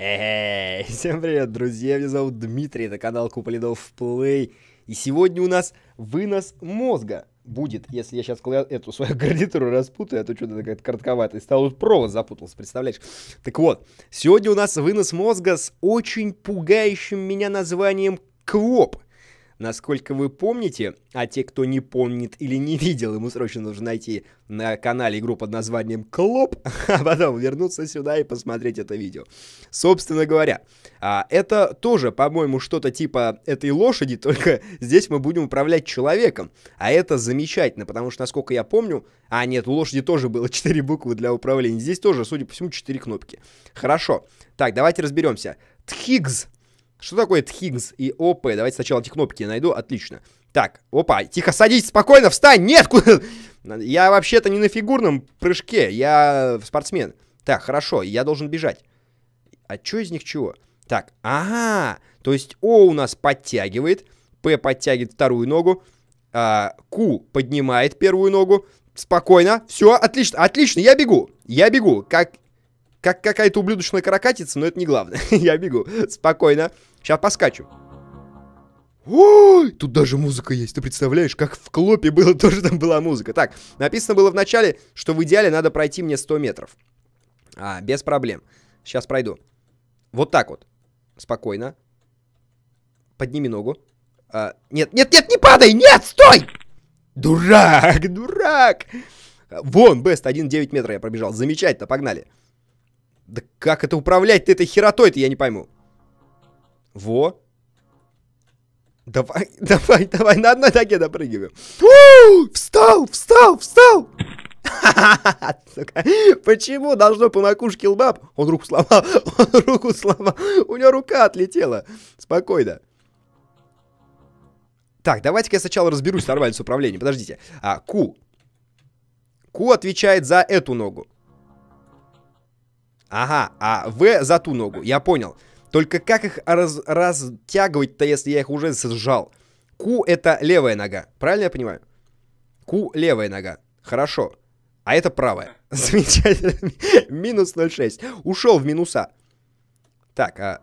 Эй, всем привет, друзья, меня зовут Дмитрий, это канал Купа Плей, и сегодня у нас вынос мозга будет, если я сейчас эту свою гарнитуру распутаю, а то что-то какая-то коротковатая стала, вот провод запутался, представляешь? Так вот, сегодня у нас вынос мозга с очень пугающим меня названием Квоп. Насколько вы помните, а те, кто не помнит или не видел, ему срочно нужно найти на канале игру под названием Клоп, а потом вернуться сюда и посмотреть это видео. Собственно говоря, а, это тоже, по-моему, что-то типа этой лошади, только здесь мы будем управлять человеком. А это замечательно, потому что, насколько я помню, а нет, у лошади тоже было 4 буквы для управления. Здесь тоже, судя по всему, 4 кнопки. Хорошо. Так, давайте разберемся. Тхигз что такое Тхиггс и ОП? Давайте сначала эти кнопки найду. Отлично. Так, опа, тихо, садись, спокойно, встань, нет, куда... Я вообще-то не на фигурном прыжке, я спортсмен. Так, хорошо, я должен бежать. А что из них чего? Так, ага, то есть О у нас подтягивает, П подтягивает вторую ногу, а, Q поднимает первую ногу. Спокойно, все, отлично, отлично, я бегу, я бегу, как, как какая-то ублюдочная каракатица, но это не главное. я бегу, спокойно, Сейчас поскачу. Ой, тут даже музыка есть, ты представляешь, как в клопе было, тоже там была музыка. Так, написано было в начале, что в идеале надо пройти мне 100 метров. А, без проблем. Сейчас пройду. Вот так вот. Спокойно. Подними ногу. А, нет, нет, нет, не падай! Нет, стой! Дурак, дурак! Вон, бест, 1,9 метра я пробежал. Замечательно, погнали. Да как это управлять-то этой херотой-то, я не пойму. Во. Давай, давай, давай, на одной ноге допрыгиваем. У, встал, встал, встал. Почему должно по макушке лбаб? Он руку сломал, он руку сломал. У него рука отлетела. Спокойно. Так, давайте-ка я сначала разберусь нормально с управлением. Подождите. А, Ку Q отвечает за эту ногу. Ага, а В за ту ногу. Я понял. Только как их раз разтягивать-то, если я их уже сжал? Q это левая нога, правильно я понимаю? Q левая нога, хорошо. А это правая. Замечательно. Минус 0,6. Ушел в минуса. Так, а...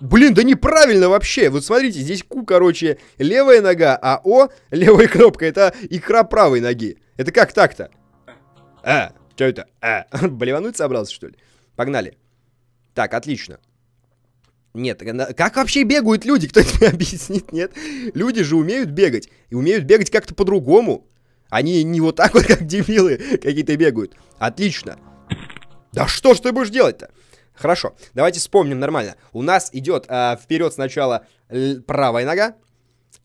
Блин, да неправильно вообще. Вот смотрите, здесь Q, короче, левая нога, а О, левая кнопка, это икра правой ноги. Это как так-то? А, что это? А, блевануть собрался, что ли? Погнали. Так, отлично. Нет, как вообще бегают люди? Кто это мне объяснит? Нет. Люди же умеют бегать. И умеют бегать как-то по-другому. Они не вот так вот, как дебилы какие-то бегают. Отлично. Да что ж ты будешь делать-то? Хорошо, давайте вспомним нормально. У нас идет э, вперед сначала правая нога,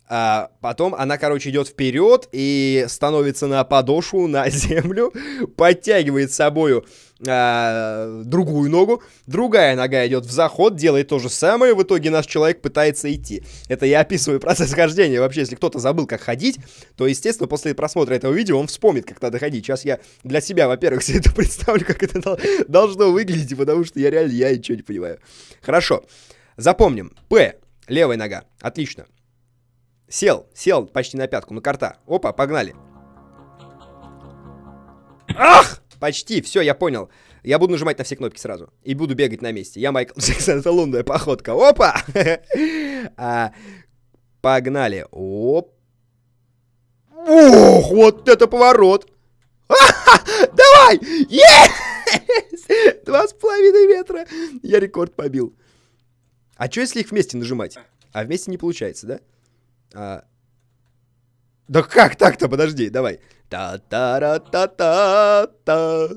а потом она, короче, идет вперед и становится на подошву, на землю, подтягивает собою э, другую ногу, другая нога идет в заход, делает то же самое, в итоге наш человек пытается идти. Это я описываю процесс хождения. Вообще, если кто-то забыл, как ходить, то, естественно, после просмотра этого видео он вспомнит, как надо ходить. Сейчас я для себя, во-первых, все это представлю, как это должно выглядеть, потому что я реально, я ничего не понимаю. Хорошо. Запомним. П. Левая нога. Отлично. Сел, сел почти на пятку, на ну, карта. Опа, погнали. Ах! Почти, все, я понял. Я буду нажимать на все кнопки сразу. И буду бегать на месте. Я Майкл Джексон, это лунная походка. Опа! а, погнали. Оп. Ох, вот это поворот. Давай! Yes! Два с половиной метра. Я рекорд побил. А что, если их вместе нажимать? А вместе не получается, да? А, да как так-то? Подожди, давай. Та-та-ра-та-та-та.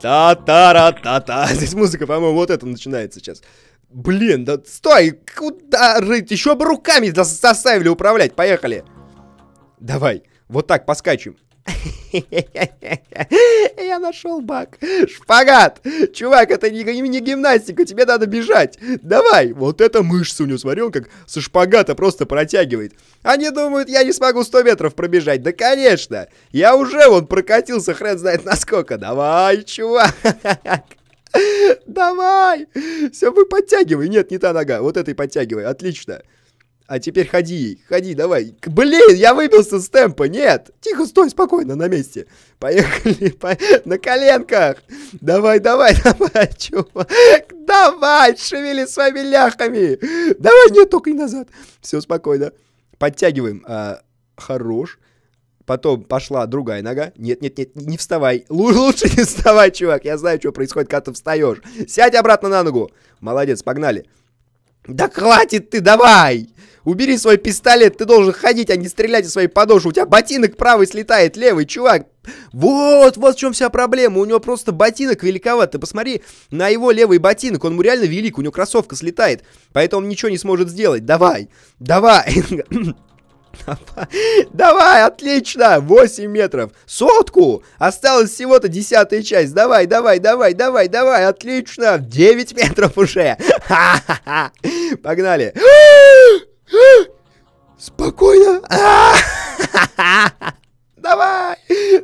Та-та-ра-та-та. Здесь музыка, по-моему, вот это начинается сейчас. Блин, да стой! Куда рыть? Еще бы руками заставили управлять. Поехали. Давай. Вот так поскачем. Я нашел баг. Шпагат! Чувак, это не, не гимнастика, тебе надо бежать. Давай! Вот эта мышца у него, смотри, он как со шпагата просто протягивает. Они думают, я не смогу 100 метров пробежать. Да, конечно! Я уже вон прокатился, хрен знает насколько. Давай, чувак! Давай! Все, вы подтягивай. Нет, не та нога. Вот этой подтягивай. Отлично. А теперь ходи, ходи, давай. Блин, я выбился с темпа, нет. Тихо, стой, спокойно, на месте. Поехали, по... на коленках. Давай, давай, давай, чувак. Давай, шевели своими ляхами. Давай, нет, только не назад. Все, спокойно. Подтягиваем. А, хорош. Потом пошла другая нога. Нет, нет, нет, не вставай. Лучше не вставай, чувак. Я знаю, что происходит, когда ты встаешь. Сядь обратно на ногу. Молодец, погнали. Да хватит ты, давай! Убери свой пистолет, ты должен ходить, а не стрелять из своей подошвы. У тебя ботинок правый слетает, левый, чувак. Вот, вот в чем вся проблема. У него просто ботинок великоват. Ты посмотри на его левый ботинок. Он ему реально велик, у него кроссовка слетает. Поэтому он ничего не сможет сделать. Давай, давай. Давай, отлично! 8 метров! Сотку! осталась всего-то десятая часть. Давай, давай, давай, давай, давай! Отлично! 9 метров уже! Погнали! Спокойно! Давай!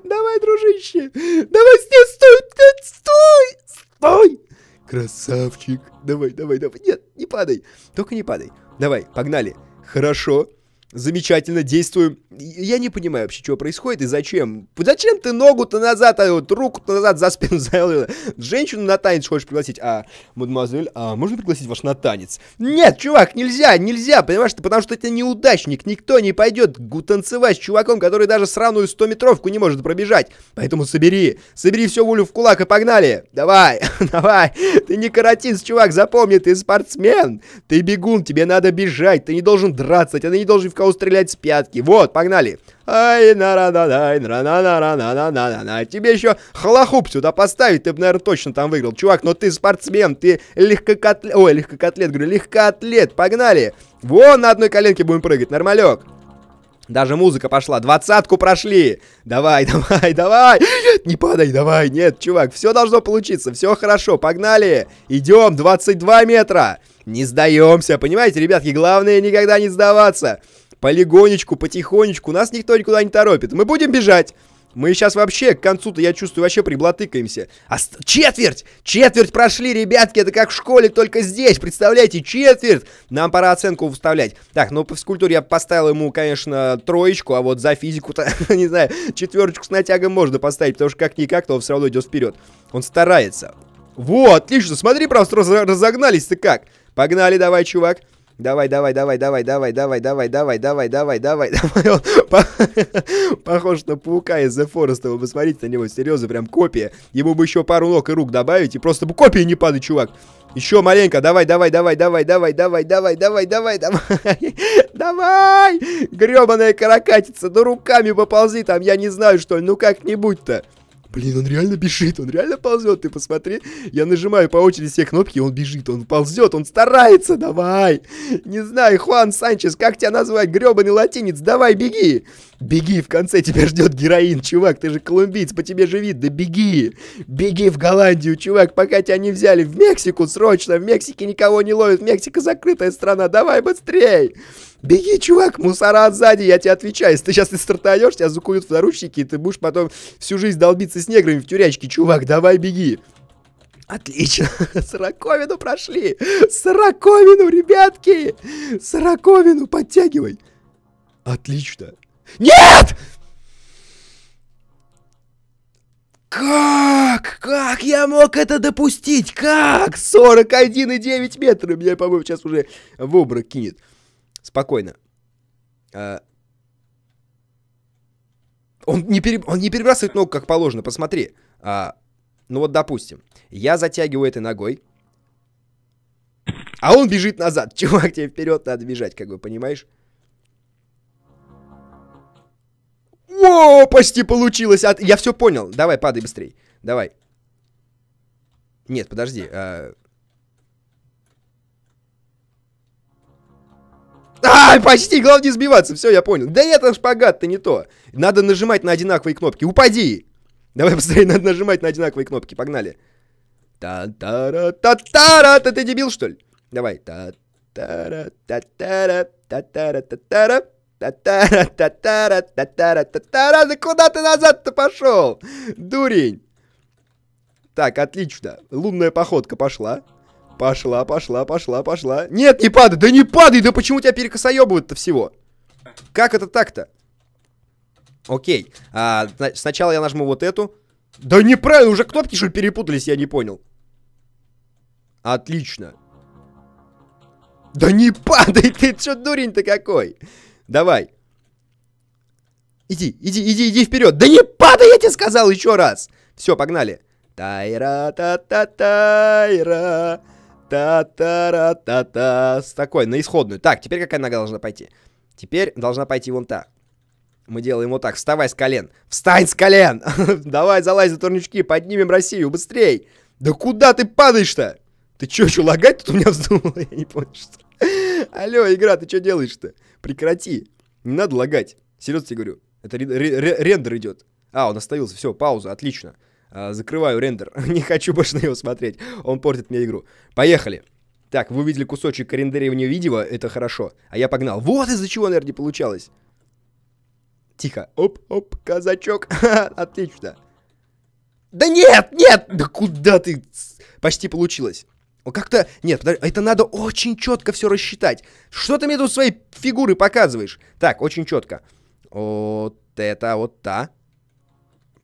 Давай, дружище! Давай, стой, стой! Стой! Стой! Красавчик! Давай, давай, давай! Нет, не падай! Только не падай! Давай, погнали! Хорошо! замечательно, действую. Я не понимаю вообще, что происходит и зачем. Зачем ты ногу-то назад, а вот руку-то назад за спину завел? Женщину на танец хочешь пригласить? А, мадемуазель, а можно пригласить ваш на танец? Нет, чувак, нельзя, нельзя, понимаешь, ты, потому что ты неудачник, никто не пойдет танцевать с чуваком, который даже сраную 100-метровку не может пробежать. Поэтому собери, собери все волю в кулак и погнали. Давай, давай, ты не каратист, чувак, запомни, ты спортсмен, ты бегун, тебе надо бежать, ты не должен драться, ты не должен в кого стрелять с пятки. Вот, погнали. Ай, на ра на на на на на на на на на на Тебе еще халахуп сюда поставить, ты бы, наверное, точно там выиграл. Чувак, но ты спортсмен, ты легкокотлет... Ой, легкокотлет, говорю, легкоатлет, погнали. Вон, на одной коленке будем прыгать, нормалек. Даже музыка пошла. Двадцатку прошли. Давай, давай, давай. Нет, не падай, давай. Нет, чувак, все должно получиться. Все хорошо, погнали. Идем, 22 метра. Не сдаемся, понимаете, ребятки, главное никогда не сдаваться. Полигонечку, потихонечку, нас никто никуда не торопит. Мы будем бежать. Мы сейчас вообще к концу-то, я чувствую, вообще приблатыкаемся. А четверть! Четверть прошли, ребятки, это как в школе, только здесь, представляете, четверть! Нам пора оценку выставлять. Так, ну по физкультуре я поставил ему, конечно, троечку, а вот за физику-то, не знаю, четверочку с натягом можно поставить, потому что как-никак, то он все равно идет вперед. Он старается. Во, отлично, смотри, просто разогнались ты как. Погнали давай, чувак давай, давай, давай, давай, давай, давай, давай, давай, давай, давай, давай, давай. Похож на паука из The Forest. Вы посмотрите на него, серьезно, прям копия. Ему бы еще пару ног и рук добавить, и просто бы копия не падает, чувак. Еще маленько, давай, давай, давай, давай, давай, давай, давай, давай, давай, давай, давай, гребаная каракатица, да руками поползи там, я не знаю что ли, ну как-нибудь-то. Блин, он реально бежит, он реально ползет, ты посмотри. Я нажимаю по очереди все кнопки, он бежит, он ползет, он старается, давай. Не знаю, Хуан Санчес, как тебя назвать, гребаный латинец, давай беги. Беги, в конце тебя ждет героин, чувак, ты же колумбиец, по тебе же видно, беги. Беги в Голландию, чувак, пока тебя не взяли, в Мексику срочно, в Мексике никого не ловят, Мексика закрытая страна, давай быстрей. Беги, чувак, мусора сзади, я тебе отвечаю. Если ты сейчас не стартанешь, тебя закуют в наручники, и ты будешь потом всю жизнь долбиться с неграми в тюрячке. Чувак, давай беги. Отлично, сороковину прошли. Сороковину, ребятки. Сороковину подтягивай. Отлично. Нет! Как? Как я мог это допустить? Как? 41,9 метра. Меня, по-моему, сейчас уже в обрак кинет. Спокойно. А... Он, не переб... Он не перебрасывает ногу, как положено, посмотри. А... Ну вот, допустим, я затягиваю этой ногой. А он бежит назад. Чувак, тебе вперед надо бежать, как бы, понимаешь? Во, почти получилось. От... Я все понял. Давай, падай быстрей. Давай. Нет, подожди. А... А, почти, главное не сбиваться, все, я понял. Да нет, шпагат-то не то. Надо нажимать на одинаковые кнопки. Упади! Давай быстрее, надо нажимать на одинаковые кнопки, погнали. Та-та-ра-та-та-ра, ты дебил, что ли? Давай. Та-та-ра-та-та-ра, та-та-ра-та-та-ра. Та-та-ра, та-та-ра, та-та-ра, та-та-ра. да куда ты назад-то пошел? Дурень. Так, отлично. Лунная походка пошла. Пошла, пошла, пошла, пошла. Нет, не падай, да не падай, да почему тебя перекосоебывают-то всего? Как это так-то? Окей. А, сначала я нажму вот эту. Да неправильно, уже кнопки что ли перепутались, я не понял. Отлично. Да не падай ты, что дурень-то какой? Давай. Иди, иди, иди, иди вперед. Да не падай, я тебе сказал еще раз. Все, погнали. Тайра, та-та, тайра, та-та-ра, та-та. С такой, на исходную. Так, теперь какая нога должна пойти? Теперь должна пойти вон та. Мы делаем вот так. Вставай с колен. Встань с колен. Давай, залазь за турнички. Поднимем Россию. Быстрей. Да куда ты падаешь-то? Ты чё, чё, лагать тут у меня вздумал? Я не понял, что Алло, игра, ты что делаешь-то? прекрати. Не надо лагать. Серьезно тебе говорю. Это рендер идет. А, он остановился. Все, пауза, отлично. А, закрываю рендер. не хочу больше на него смотреть. Он портит мне игру. Поехали. Так, вы увидели кусочек рендеривания видео, это хорошо. А я погнал. Вот из-за чего, наверное, не получалось. Тихо. Оп-оп, казачок. Отлично. Да нет, нет! Да куда ты? Почти получилось. Как-то... Нет, подожди, а это надо очень четко все рассчитать. Что ты мне тут своей фигуры показываешь? Так, очень четко. Вот это, вот та.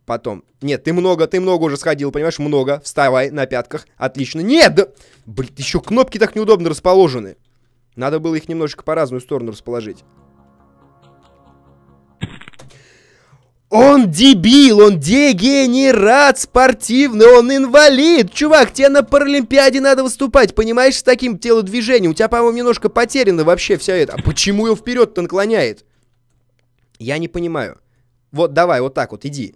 Потом. Нет, ты много, ты много уже сходил, понимаешь? Много. Вставай на пятках. Отлично. Нет! Да... Блин, еще кнопки так неудобно расположены. Надо было их немножечко по разную сторону расположить. Он дебил, он дегенерат спортивный, он инвалид. Чувак, тебе на Паралимпиаде надо выступать, понимаешь, с таким телодвижением. У тебя, по-моему, немножко потеряно вообще все это. А почему его вперед-то наклоняет? Я не понимаю. Вот давай, вот так вот, иди.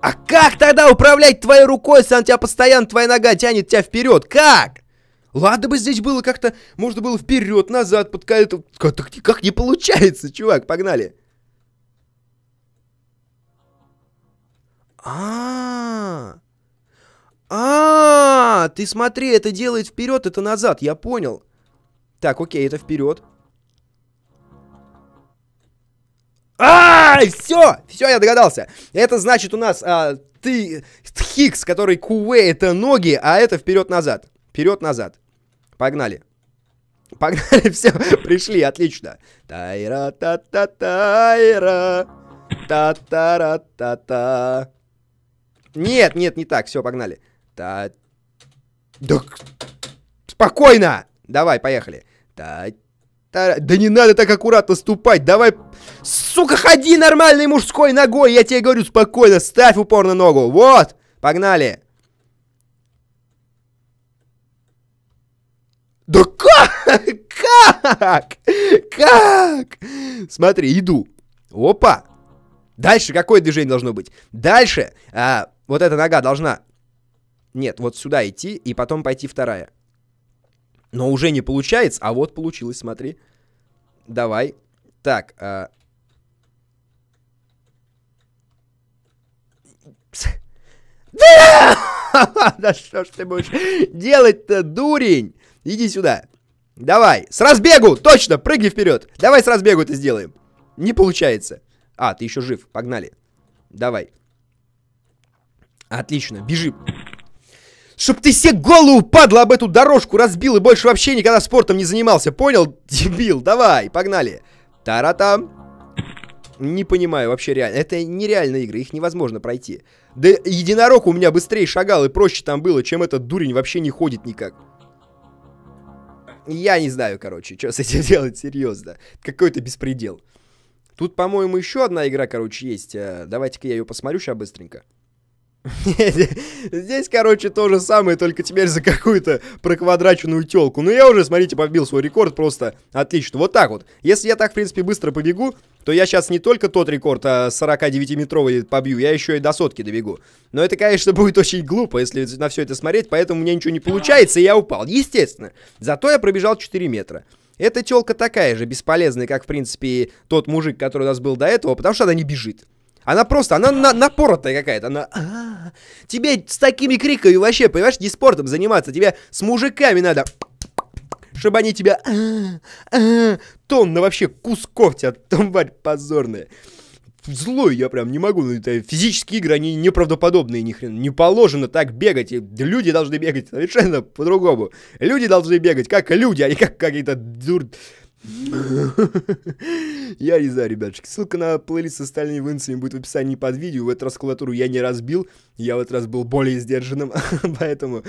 А как тогда управлять твоей рукой, если она тебя постоянно, твоя нога тянет тебя вперед? Как? Ладно бы здесь было как-то, можно было вперед, назад, под как, как не получается, чувак, погнали. А, а, ты смотри, это делает вперед, это назад, я понял. Так, окей, это вперед. А, все, все, я догадался. Это значит у нас а, ты Хикс, который куэ, это ноги, а это вперед назад, вперед назад. Погнали. Погнали, все, пришли, отлично. Тайра-та-та-тайра. Та-та-ра-та-та. -та -та -та. Нет, нет, не так. Все, погнали. Та... Да... Спокойно! Давай, поехали. Та... Та... Да не надо так аккуратно ступать. Давай... Сука, ходи нормальной мужской ногой. Я тебе говорю, спокойно. Ставь упор на ногу. Вот. Погнали. Да как? Как? Как? Смотри, иду. Опа. Дальше какое движение должно быть? Дальше а, вот эта нога должна... Нет, вот сюда идти, и потом пойти вторая. Но уже не получается, а вот получилось, смотри. Давай. Так, э... Да! да что ж ты будешь делать-то, дурень? Иди сюда. Давай, с разбегу, точно, прыгни вперед. Давай с разбегу это сделаем. Не получается. А, ты еще жив, погнали. Давай. Отлично, бежим. Чтоб ты себе голову, падла, об эту дорожку разбил и больше вообще никогда спортом не занимался, понял? Дебил, давай, погнали. Тара-там. Не понимаю вообще реально. Это нереальные игры, их невозможно пройти. Да единорог у меня быстрее шагал и проще там было, чем этот дурень вообще не ходит никак. Я не знаю, короче, что с этим делать, серьезно. Какой-то беспредел. Тут, по-моему, еще одна игра, короче, есть. Э, давайте-ка я ее посмотрю сейчас быстренько. Здесь, короче, то же самое, только теперь за какую-то проквадраченную телку. Но ну, я уже, смотрите, побил свой рекорд просто отлично. Вот так вот. Если я так, в принципе, быстро побегу, то я сейчас не только тот рекорд а 49-метровый побью, я еще и до сотки добегу. Но это, конечно, будет очень глупо, если на все это смотреть, поэтому у меня ничего не получается, и я упал. Естественно. Зато я пробежал 4 метра. Эта телка такая же бесполезная, как, в принципе, тот мужик, который у нас был до этого, потому что она не бежит. Она просто, она на, напоротая какая-то. Она... «А, тебе с такими криками вообще, понимаешь, не спортом заниматься. Тебе с мужиками надо чтобы они тебя «А, а, тонны вообще кусков тебя томбать позорные. Злой я прям не могу, ну, это физические игры, они неправдоподобные, ни хрена, не положено так бегать, и люди должны бегать совершенно по-другому. Люди должны бегать, как люди, а не как какие-то дур... Я не знаю, ребятушки. Ссылка на плейлист со стальными вынцами будет в описании под видео. В этот раз клавиатуру я не разбил. Я в этот раз был более сдержанным. Поэтому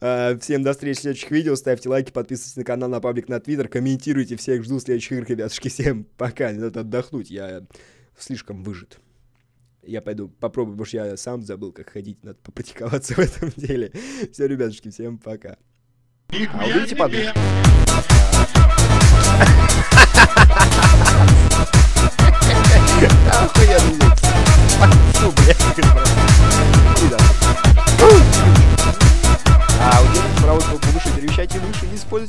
а, всем до встречи в следующих видео. Ставьте лайки, подписывайтесь на канал, на паблик, на твиттер. Комментируйте. Всех жду в следующих играх, ребятушки. Всем пока. надо отдохнуть. Я слишком выжат. Я пойду попробую, потому что я сам забыл, как ходить. Надо попрактиковаться в этом деле. Все, ребятушки, всем пока. А увидите подписку. Охуенный микс. Пацу, блядь, А, удерживайте правую кнопку выше, перемещайте выше, не используйте